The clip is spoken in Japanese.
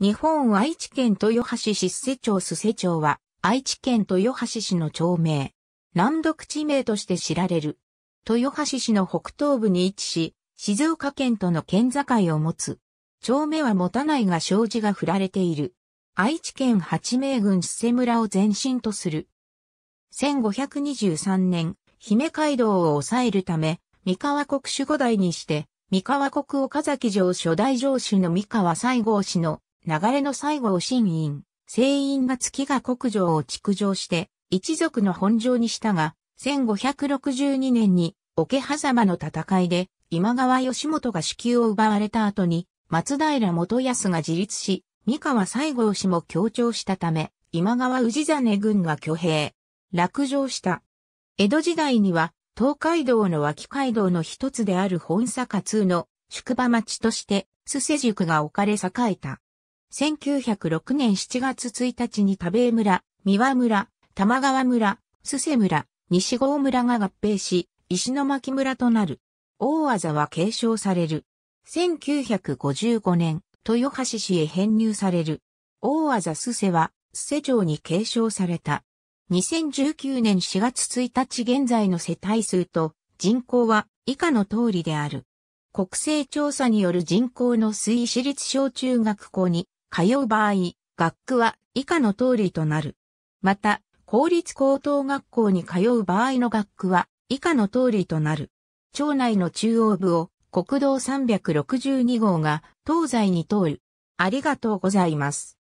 日本愛知県豊橋市施町須施町は、愛知県豊橋市の町名。南独地名として知られる。豊橋市の北東部に位置し、静岡県との県境を持つ。町名は持たないが障子が振られている。愛知県八名郡須瀬村を前身とする。1523年、姫街道を抑えるため、三河国守五代にして、三河国岡崎城初代城主の三河西郷氏の流れの最後を新院、聖院が月が国城を築城して、一族の本城にしたが、1562年に、桶狭間の戦いで、今川義元が子宮を奪われた後に、松平元康が自立し、三河西郷氏も強調したため、今川氏真軍が挙兵、落城した。江戸時代には、東海道の脇街道の一つである本坂通の宿場町として、須世塾が置かれ栄えた。1906年7月1日に田部村、三輪村、玉川村、須瀬村、西郷村が合併し、石巻村となる。大技は継承される。1955年、豊橋市へ編入される。大技須瀬は、須瀬城に継承された。2019年4月1日現在の世帯数と人口は以下の通りである。国勢調査による人口の推移市立小中学校に通う場合、学区は以下の通りとなる。また、公立高等学校に通う場合の学区は以下の通りとなる。町内の中央部を国道362号が東西に通る。ありがとうございます。